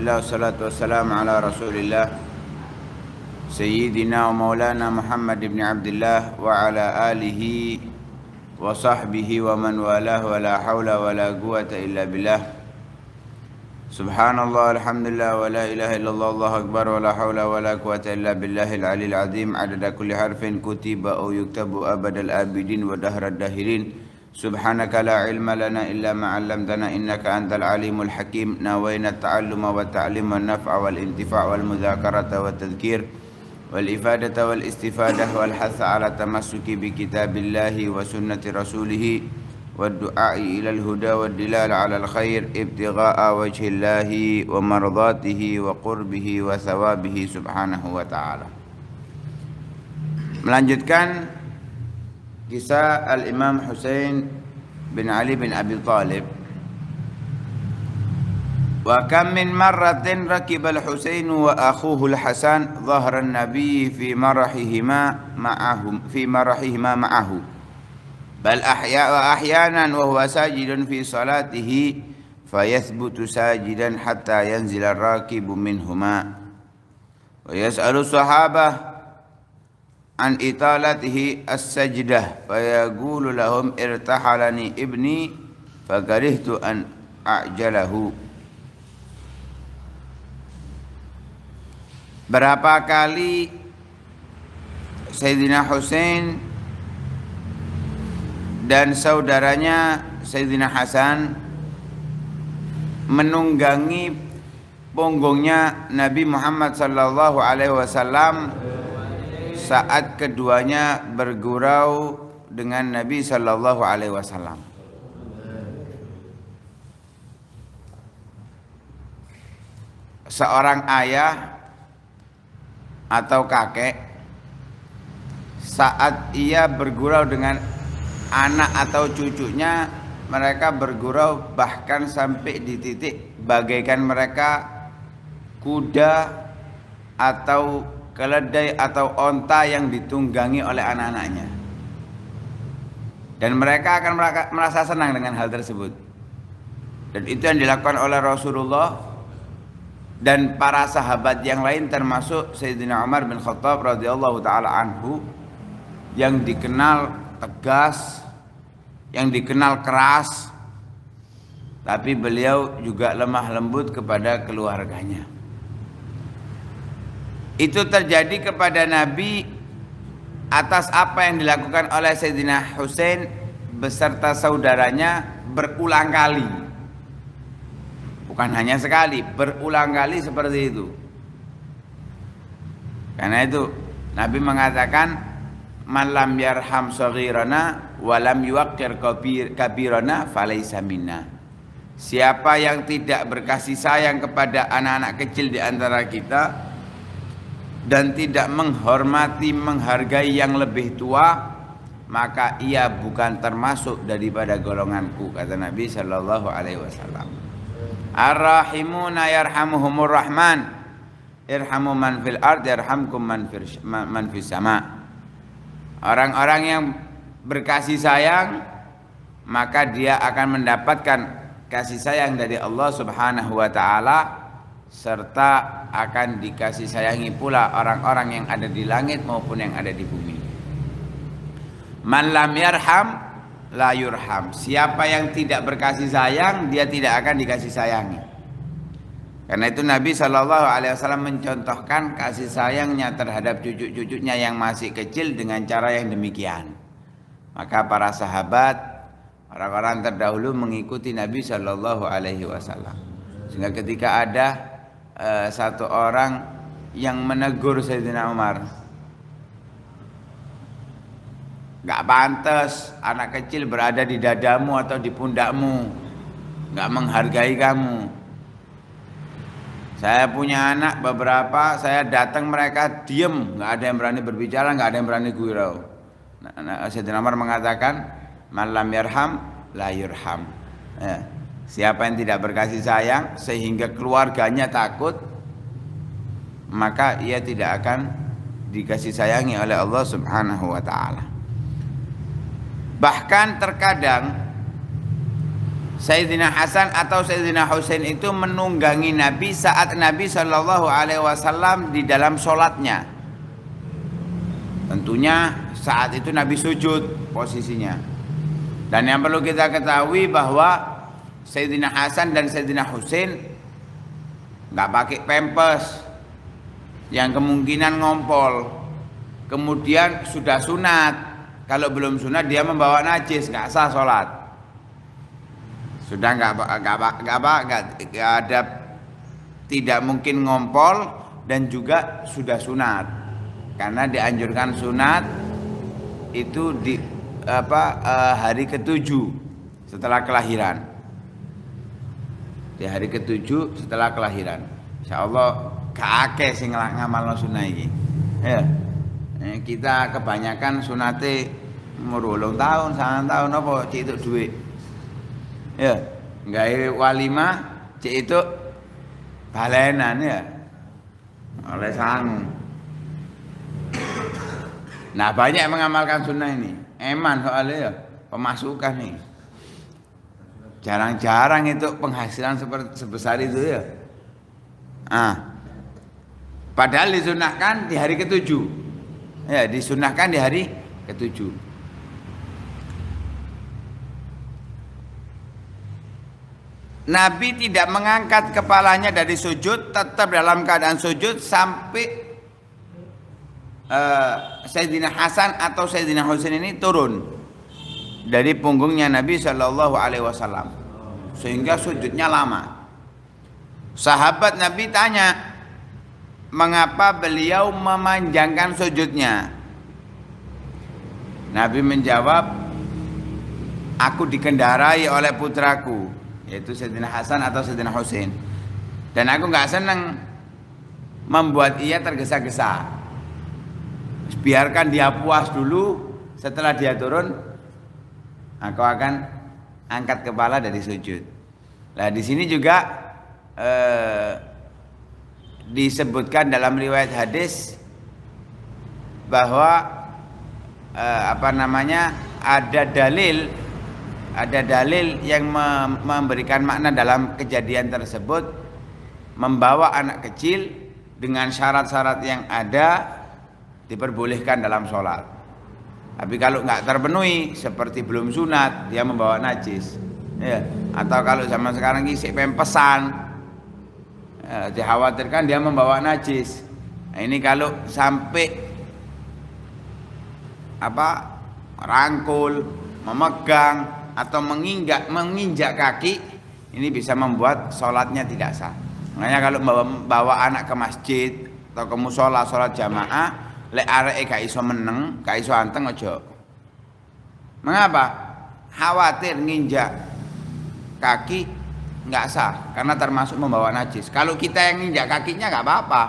الله والصلاة والسلام على رسول الله سيدنا ومولانا محمد بن عبد الله وعلى آله وصحبه ومن والاه ولا حول ولا قوة إلا بالله سبحان الله الحمد لله ولا إله إلا الله الله أكبر ولا حول ولا قوة إلا بالله العلي العظيم عدد كل حرف كتب أو يكتب أبد الآبدين ودهر الداهرين سبحانك لا علم لنا إلا ما علمتنا إنك أنت العليم الحكيم ناوينا التعلم والتعليم والنفع والانتفاع والمذاكرة والتذكير والإفادة والاستفادة والحث على تمسك بكتاب الله وسنة رسوله والدعاء إلى الهدى والدلال على الخير ابتغاء وجه الله ومرضاته وقربه وثوابه سبحانه وتعالى melanjutkan كساء الإمام حسين بن علي بن أبي طالب وكم من مرة ركب الحسين وأخوه الحسن ظهر النبي في مرحهما معه في مرحهما معه بل أحيا أحيانا وهو ساجد في صلاته فيثبت ساجدا حتى ينزل الراكب منهما ويسأل الصحابة an italatihi as-sajdah fayaqulu lahum irtahalani ibni fakarihtu an a'jalahu Berapa kali Sayyidina Hussein dan saudaranya Sayyidina Hasan menunggangi punggungnya Nabi Muhammad sallallahu alaihi wasallam saat keduanya bergurau dengan Nabi Shallallahu Alaihi Wasallam. Seorang ayah atau kakek saat ia bergurau dengan anak atau cucunya mereka bergurau bahkan sampai di titik bagaikan mereka kuda atau keledai atau onta yang ditunggangi oleh anak-anaknya. Dan mereka akan merasa senang dengan hal tersebut. Dan itu yang dilakukan oleh Rasulullah dan para sahabat yang lain termasuk Sayyidina Umar bin Khattab radhiyallahu taala anhu yang dikenal tegas, yang dikenal keras, tapi beliau juga lemah lembut kepada keluarganya itu terjadi kepada Nabi atas apa yang dilakukan oleh Sayyidina Hussein beserta saudaranya berulang kali. Bukan hanya sekali, berulang kali seperti itu. Karena itu Nabi mengatakan malam yarham sagirana walam yuakir kabirana falaisa minna. Siapa yang tidak berkasih sayang kepada anak-anak kecil di antara kita, dan tidak menghormati menghargai yang lebih tua maka ia bukan termasuk daripada golonganku kata Nabi Shallallahu Alaihi Wasallam. Arrahimuna yarhamuhumur rahman irhamu man fil ard yarhamkum man fil man fis sama. Orang-orang yang berkasih sayang maka dia akan mendapatkan kasih sayang dari Allah Subhanahu wa taala serta akan dikasih sayangi pula orang-orang yang ada di langit maupun yang ada di bumi. Man lam yarham la yurham. Siapa yang tidak berkasih sayang, dia tidak akan dikasih sayangi. Karena itu Nabi Shallallahu Alaihi Wasallam mencontohkan kasih sayangnya terhadap cucu-cucunya yang masih kecil dengan cara yang demikian. Maka para sahabat, orang-orang terdahulu mengikuti Nabi Shallallahu Alaihi Wasallam. Sehingga ketika ada Eh, satu orang yang menegur Sayyidina Umar Gak pantas anak kecil berada di dadamu atau di pundakmu Gak menghargai kamu Saya punya anak beberapa Saya datang mereka diem Gak ada yang berani berbicara Gak ada yang berani gurau nah, nah, Sayyidina Umar mengatakan Malam yarham la yurham ya. Siapa yang tidak berkasih sayang sehingga keluarganya takut, maka ia tidak akan dikasih sayangi oleh Allah Subhanahu wa taala. Bahkan terkadang Sayyidina Hasan atau Sayyidina Hussein itu menunggangi Nabi saat Nabi Shallallahu alaihi wasallam di dalam sholatnya. Tentunya saat itu Nabi sujud posisinya. Dan yang perlu kita ketahui bahwa Sayyidina Hasan dan Sayyidina Husain nggak pakai pempes yang kemungkinan ngompol kemudian sudah sunat kalau belum sunat dia membawa najis nggak sah sholat sudah nggak nggak apa nggak ada tidak mungkin ngompol dan juga sudah sunat karena dianjurkan sunat itu di apa eh, hari ketujuh setelah kelahiran di hari ketujuh setelah kelahiran insya Allah kakek sing ngamal sunnah ini ya eh, kita kebanyakan sunate umur tahun sangat tahun apa cik itu duit ya nggak walima cik itu balenan ya oleh sang nah banyak mengamalkan sunnah ini eman soalnya ya pemasukan nih Jarang-jarang itu penghasilan sebesar itu ya. Ah. Padahal disunahkan di hari ketujuh. Ya, disunahkan di hari ketujuh. Nabi tidak mengangkat kepalanya dari sujud, tetap dalam keadaan sujud sampai uh, Sayyidina Hasan atau Sayyidina Husain ini turun dari punggungnya Nabi Shallallahu Alaihi Wasallam sehingga sujudnya lama. Sahabat Nabi tanya, mengapa beliau memanjangkan sujudnya? Nabi menjawab, aku dikendarai oleh putraku, yaitu Sayyidina Hasan atau Sayyidina Hussein. Dan aku nggak senang membuat ia tergesa-gesa. Biarkan dia puas dulu, setelah dia turun, engkau nah, akan angkat kepala dari sujud. Nah, di sini juga eh, disebutkan dalam riwayat hadis bahwa eh, apa namanya ada dalil ada dalil yang memberikan makna dalam kejadian tersebut membawa anak kecil dengan syarat-syarat yang ada diperbolehkan dalam sholat. Tapi kalau nggak terpenuhi seperti belum sunat, dia membawa najis. Ya. Atau kalau zaman sekarang isi pempesan, ya, dikhawatirkan dia membawa najis. Nah, ini kalau sampai apa rangkul, memegang atau menginjak menginjak kaki, ini bisa membuat sholatnya tidak sah. Makanya kalau bawa, bawa anak ke masjid atau ke musola sholat jamaah, lek e gak iso meneng, gak iso anteng aja. Mengapa? Khawatir nginjak kaki nggak sah karena termasuk membawa najis. Kalau kita yang nginjak kakinya nggak apa-apa,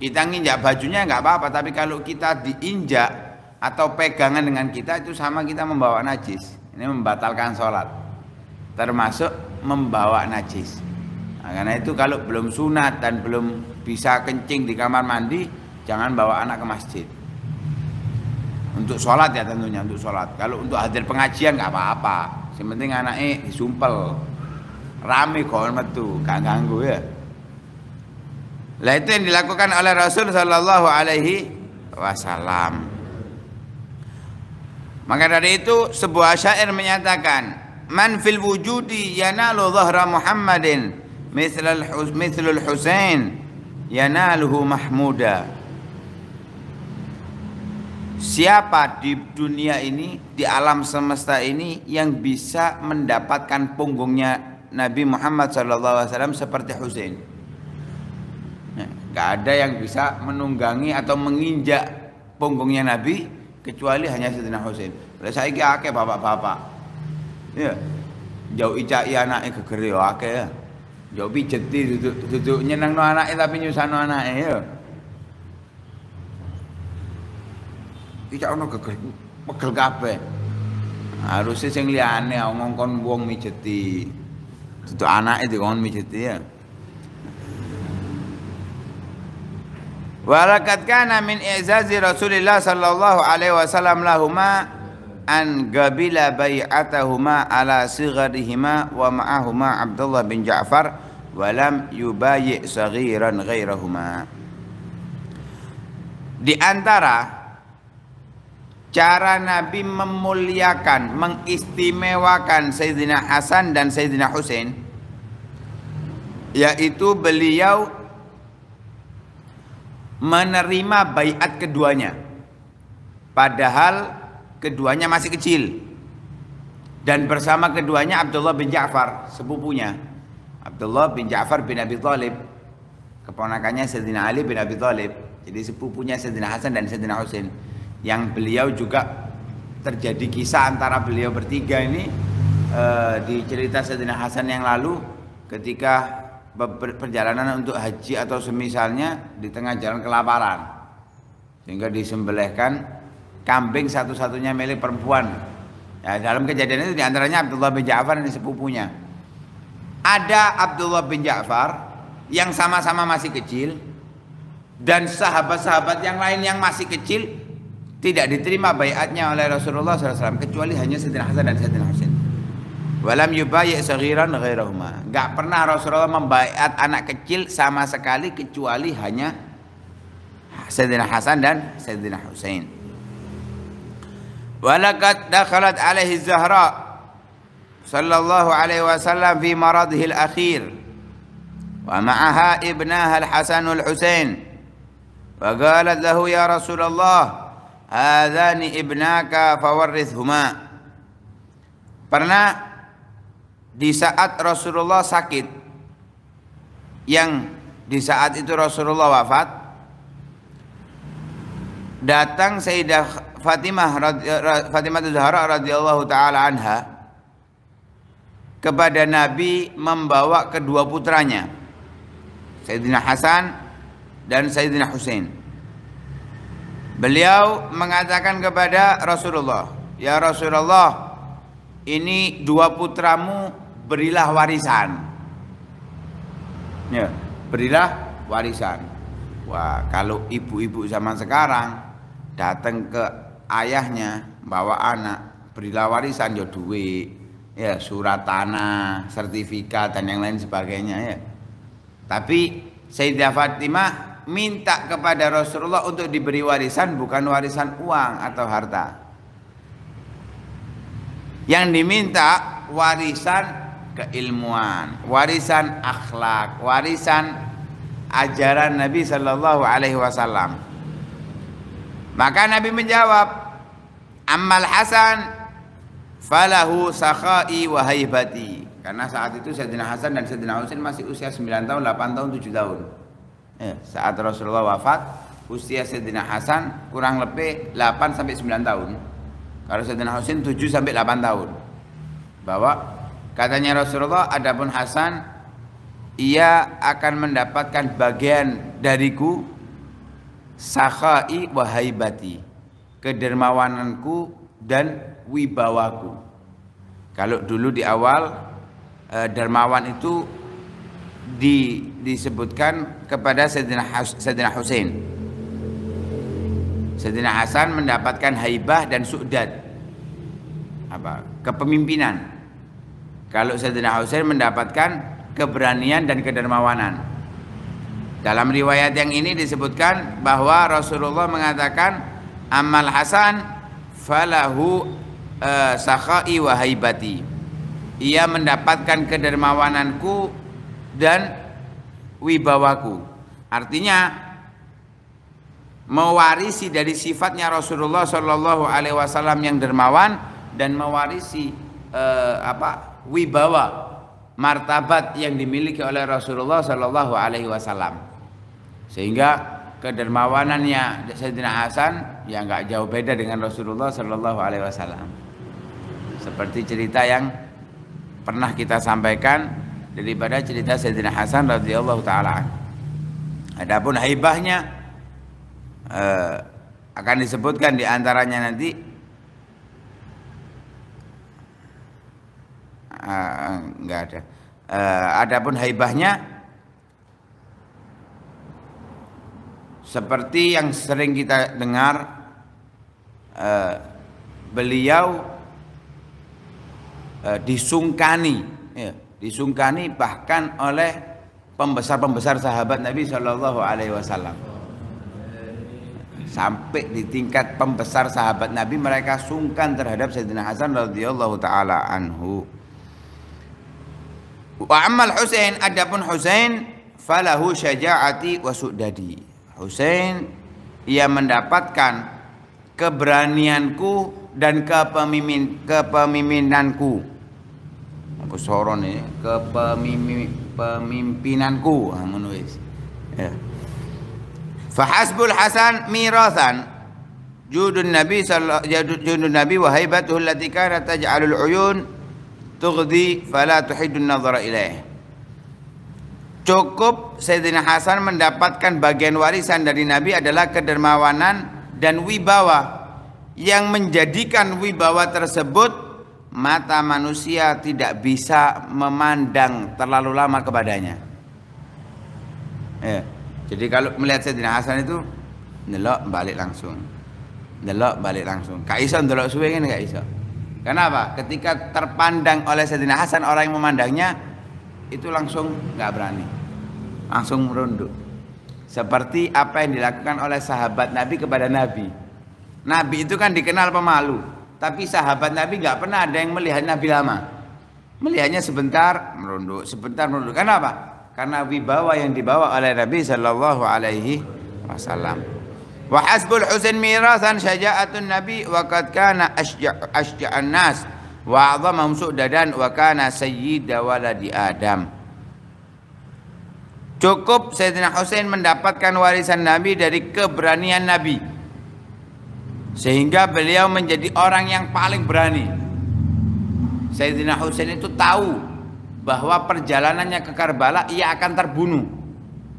kita nginjak bajunya nggak apa-apa, tapi kalau kita diinjak atau pegangan dengan kita itu sama kita membawa najis. Ini membatalkan sholat, termasuk membawa najis. Nah, karena itu kalau belum sunat dan belum bisa kencing di kamar mandi, jangan bawa anak ke masjid untuk sholat ya tentunya untuk sholat kalau untuk hadir pengajian nggak apa-apa yang penting anaknya disumpel rame kon metu gak ganggu ya lah itu yang dilakukan oleh Rasul Shallallahu Alaihi Wasallam maka dari itu sebuah syair menyatakan man fil wujudi yanalu dhahra Muhammadin mithlul Husain yanaluhu mahmuda Siapa di dunia ini, di alam semesta ini yang bisa mendapatkan punggungnya Nabi Muhammad SAW seperti Husain? Ya, nah, gak ada yang bisa menunggangi atau menginjak punggungnya Nabi kecuali hanya Sayyidina Husain. Oleh saya ini akeh bapak-bapak. Ya. Jauh icak ya anaknya gegere akeh ya. Jauh pijeti duduk duduk no anaknya tapi no anaknya ya. Tidak ono gegel pegel kabeh. Harusnya sing liyane ya, ngomong kon wong mijeti. anak itu dikon mijeti ya. Walakat kana min i'zazi Rasulillah sallallahu alaihi wasallam lahuma an gabila bai'atahuma ala sigarihima wa ma'ahuma Abdullah bin Ja'far wa lam yubayi' saghiran ghairahuma. Di antara cara Nabi memuliakan, mengistimewakan Sayyidina Hasan dan Sayyidina Hussein yaitu beliau menerima baiat keduanya padahal keduanya masih kecil dan bersama keduanya Abdullah bin Ja'far sepupunya Abdullah bin Ja'far bin Abi Thalib keponakannya Sayyidina Ali bin Abi Thalib jadi sepupunya Sayyidina Hasan dan Sayyidina Hussein yang beliau juga terjadi kisah antara beliau bertiga ini e, di cerita Sayyidina Hasan yang lalu ketika perjalanan untuk haji atau semisalnya di tengah jalan kelaparan sehingga disembelihkan kambing satu-satunya milik perempuan ya, dalam kejadian itu diantaranya Abdullah bin Ja'far ini sepupunya ada Abdullah bin Ja'far yang sama-sama masih kecil dan sahabat-sahabat yang lain yang masih kecil tidak diterima bayatnya oleh Rasulullah SAW kecuali hanya Sayyidina Hasan dan Sayyidina Husain. Walam yubayi' saghiran ghairahuma. Enggak pernah Rasulullah membayat anak kecil sama sekali kecuali hanya Sayyidina Hasan dan Sayyidina Husain. Walakat dakhalat alaihi Zahra sallallahu alaihi wasallam fi maradhil akhir wa ma'aha ibnaha al-Hasan wal-Husain. Wa qalat lahu ya Rasulullah Hadani ibnaka fawarrithuma. Pernah di saat Rasulullah sakit yang di saat itu Rasulullah wafat datang Sayyidah Fatimah Fatimah Zahra radhiyallahu taala anha kepada Nabi membawa kedua putranya Sayyidina Hasan dan Sayyidina Hussein Beliau mengatakan kepada Rasulullah, "Ya Rasulullah, ini dua putramu berilah warisan." Ya, berilah warisan. Wah, kalau ibu-ibu zaman sekarang datang ke ayahnya bawa anak, berilah warisan ya duit, ya surat tanah, sertifikat dan yang lain sebagainya ya. Tapi Sayyidah Fatimah minta kepada Rasulullah untuk diberi warisan bukan warisan uang atau harta. Yang diminta warisan keilmuan, warisan akhlak, warisan ajaran Nabi Shallallahu Alaihi Wasallam. Maka Nabi menjawab, Amal Hasan falahu sakhai wahai bati Karena saat itu Sayyidina Hasan dan Sayyidina Husain masih usia 9 tahun, 8 tahun, 7 tahun. Eh, saat Rasulullah wafat, usia Sayyidina Hasan kurang lebih 8 sampai 9 tahun. Kalau Sayyidina Husain 7 sampai 8 tahun. Bahwa katanya Rasulullah, adapun Hasan ia akan mendapatkan bagian dariku sakhai wa haibati, kedermawananku dan wibawaku. Kalau dulu di awal eh, dermawan itu di, disebutkan kepada Sayyidina, Hus, Sayyidina Hussein. Sayyidina Hasan mendapatkan haibah dan sujud Apa? Kepemimpinan. Kalau Sayyidina Hussein mendapatkan keberanian dan kedermawanan. Dalam riwayat yang ini disebutkan bahwa Rasulullah mengatakan amal Hasan falahu uh, sakhai wa Ia mendapatkan kedermawananku dan wibawaku. Artinya mewarisi dari sifatnya Rasulullah Shallallahu Alaihi Wasallam yang dermawan dan mewarisi eh, apa wibawa martabat yang dimiliki oleh Rasulullah Shallallahu Alaihi Wasallam sehingga kedermawanannya Sayyidina Hasan ya nggak jauh beda dengan Rasulullah Shallallahu Alaihi Wasallam seperti cerita yang pernah kita sampaikan daripada cerita Sayyidina Hasan radhiyallahu taala Adapun haibahnya eh, akan disebutkan di antaranya nanti eh, enggak ada. Eh, adapun haibahnya seperti yang sering kita dengar eh, beliau eh, disungkani ya disungkani bahkan oleh pembesar-pembesar sahabat Nabi Shallallahu Alaihi Wasallam sampai di tingkat pembesar sahabat Nabi mereka sungkan terhadap Sayyidina Hasan radhiyallahu taala anhu wa amal Husain adapun Husain falahu syaja'ati wasudadi. Husain ia mendapatkan keberanianku dan kepemimpin kepemimpinanku apa sorone kepemimpinanku ah, ngono ya fahasbul hasan mirasan judun nabi judun nabi wa allati kanat taj'alul uyun tughdi fala tuhidun nazara ilaih cukup Sayyidina Hasan mendapatkan bagian warisan dari Nabi adalah kedermawanan dan wibawa yang menjadikan wibawa tersebut mata manusia tidak bisa memandang terlalu lama kepadanya. Ya. Jadi kalau melihat Sayyidina Hasan itu nelok balik langsung. Nelok balik langsung. Kak Isa nelok suwe ngene Kak Isa. Kenapa? Ketika terpandang oleh Sayyidina Hasan orang yang memandangnya itu langsung nggak berani. Langsung merunduk. Seperti apa yang dilakukan oleh sahabat Nabi kepada Nabi. Nabi itu kan dikenal pemalu. Tapi sahabat Nabi nggak pernah ada yang melihat Nabi lama. Melihatnya sebentar merunduk, sebentar merunduk. Karena apa? Karena wibawa yang dibawa oleh Nabi Shallallahu Alaihi Wasallam. Wa hasbul husain mirasan syaja'atun nabi wa qad kana asja'an nas wa 'azamahum Dadan wa kana sayyid waladi Adam. Cukup Sayyidina Husain mendapatkan warisan Nabi dari keberanian Nabi sehingga beliau menjadi orang yang paling berani. Sayyidina Husain itu tahu bahwa perjalanannya ke Karbala ia akan terbunuh.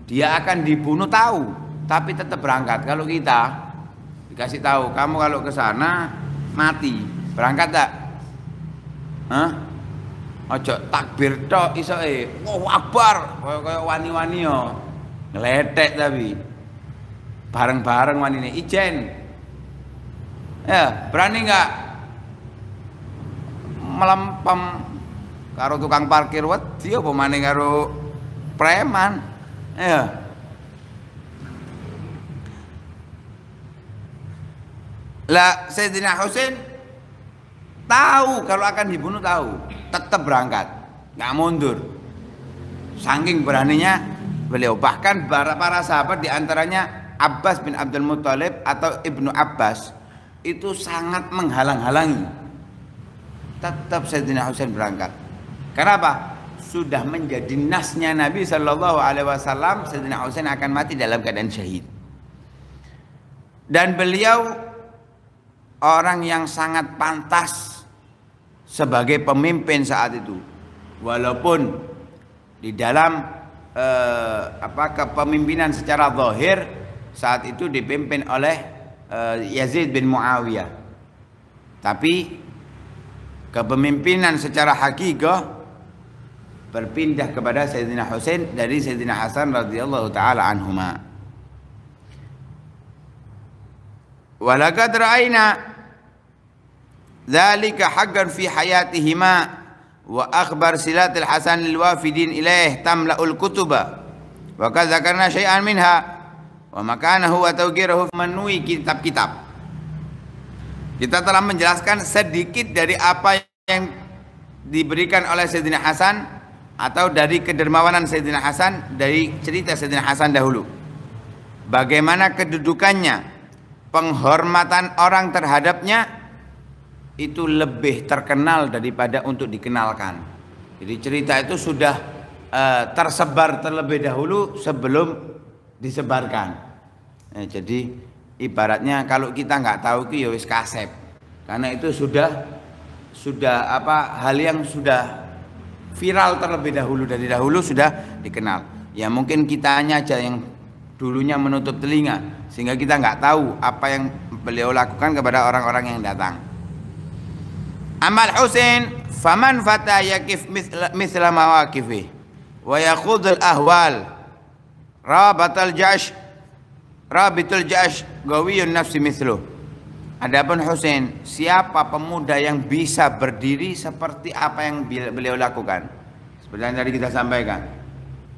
Dia akan dibunuh tahu, tapi tetap berangkat. Kalau kita dikasih tahu, kamu kalau ke sana mati, berangkat tak? Hah? Ojo takbir tok iso e. Wah, akbar, kaya wani-wani yo. Ngeletek tapi. Bareng-bareng wanine ijen. Ya, berani nggak melempem karo tukang parkir wedi iya, apa maning karo preman. Ya. Lah Sayyidina Husain tahu kalau akan dibunuh tahu, tetap berangkat, nggak mundur. Saking beraninya beliau bahkan para, para sahabat diantaranya Abbas bin Abdul Muthalib atau Ibnu Abbas itu sangat menghalang-halangi. Tetap Sayyidina Husain berangkat. Kenapa? Sudah menjadi nasnya Nabi Shallallahu Alaihi Wasallam, Sayyidina Husain akan mati dalam keadaan syahid. Dan beliau orang yang sangat pantas sebagai pemimpin saat itu. Walaupun di dalam eh, apa kepemimpinan secara zahir saat itu dipimpin oleh Eh, Yazid bin Muawiyah. Tapi kepemimpinan secara hakikah berpindah kepada Sayyidina Husain dari Sayyidina Hasan radhiyallahu taala anhuma. Walaqad ra'aina dzalika haqqan fi hayatihima wa akhbar silatil Hasan lil wafidin ilaih tamla'ul kutuba wa kadzakarna syai'an minha wa makana huwa tawqirahu menui kitab-kitab. Kita telah menjelaskan sedikit dari apa yang diberikan oleh Sayyidina Hasan atau dari kedermawanan Sayyidina Hasan dari cerita Sayyidina Hasan dahulu. Bagaimana kedudukannya, penghormatan orang terhadapnya itu lebih terkenal daripada untuk dikenalkan. Jadi cerita itu sudah uh, tersebar terlebih dahulu sebelum disebarkan. Eh, jadi ibaratnya kalau kita nggak tahu itu ya wis kasep. Karena itu sudah sudah apa hal yang sudah viral terlebih dahulu dari dahulu sudah dikenal. Ya mungkin kita hanya aja yang dulunya menutup telinga sehingga kita nggak tahu apa yang beliau lakukan kepada orang-orang yang datang. Amal Husain faman fata yakif wa mawakifih wa yakhudul ahwal rawabatal jash Rabitul Ja'ash gawiyun nafsi mithluh. Adapun Husain, siapa pemuda yang bisa berdiri seperti apa yang beliau lakukan? Sebenarnya yang tadi kita sampaikan.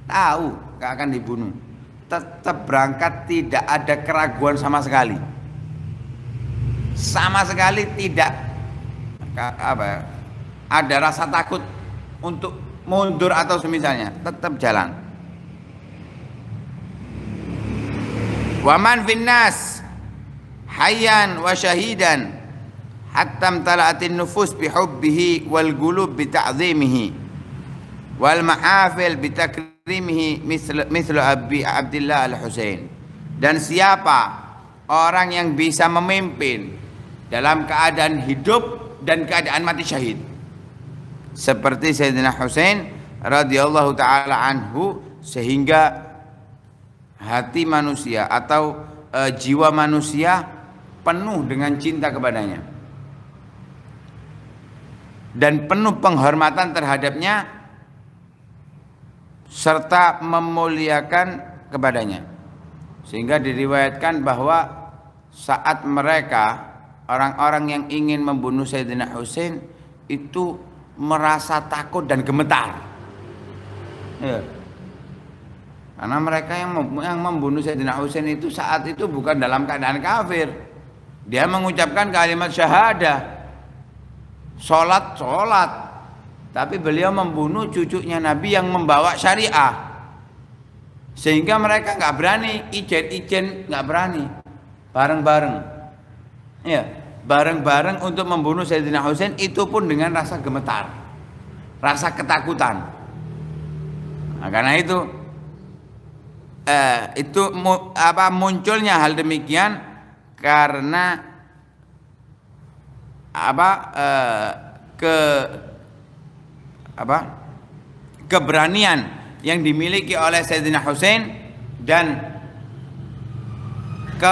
Tahu, gak akan dibunuh. Tetap berangkat tidak ada keraguan sama sekali. Sama sekali tidak apa ya? ada rasa takut untuk mundur atau semisalnya, tetap jalan. Waman finnas hayyan wa syahidan hatta talaatin nufus bihubbihi wal gulub bita'zimihi wal ma'afil bitakrimihi mislu, mislu Abi Abdullah Al-Husain dan siapa orang yang bisa memimpin dalam keadaan hidup dan keadaan mati syahid seperti Sayyidina Husain radhiyallahu taala anhu sehingga hati manusia atau e, jiwa manusia penuh dengan cinta kepadanya dan penuh penghormatan terhadapnya serta memuliakan kepadanya sehingga diriwayatkan bahwa saat mereka orang-orang yang ingin membunuh Sayyidina Hussein itu merasa takut dan gemetar. Iya. Karena mereka yang yang membunuh Sayyidina Husain itu saat itu bukan dalam keadaan kafir. Dia mengucapkan kalimat syahadah. Salat, salat. Tapi beliau membunuh cucunya Nabi yang membawa syariah. Sehingga mereka nggak berani, ijen-ijen nggak berani. Bareng-bareng. Ya, bareng-bareng untuk membunuh Sayyidina Husain itu pun dengan rasa gemetar. Rasa ketakutan. Nah, karena itu eh, itu mu, apa munculnya hal demikian karena apa eh, ke apa keberanian yang dimiliki oleh Sayyidina Hussein dan ke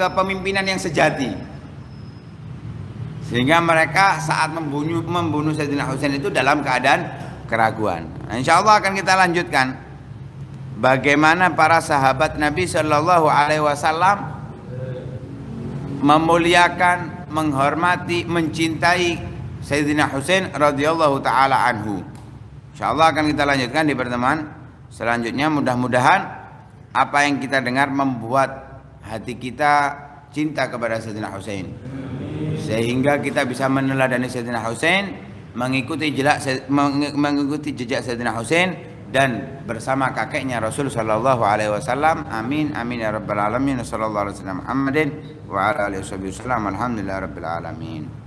kepemimpinan yang sejati sehingga mereka saat membunuh membunuh Sayyidina Husain itu dalam keadaan keraguan. Nah, insya Allah akan kita lanjutkan bagaimana para sahabat Nabi Shallallahu Alaihi Wasallam memuliakan, menghormati, mencintai Sayyidina Husain radhiyallahu taala anhu. Insya Allah akan kita lanjutkan di pertemuan selanjutnya. Mudah-mudahan apa yang kita dengar membuat hati kita cinta kepada Sayyidina Husain sehingga kita bisa meneladani Sayyidina Husain mengikuti jejak mengikuti jejak Sayyidina Husain dan bersama kakeknya Rasul sallallahu alaihi wasallam. Amin amin ya rabbal alamin. Sallallahu alaihi wasallam Muhammadin wa ala alihi wasallam. Alhamdulillah rabbil alamin.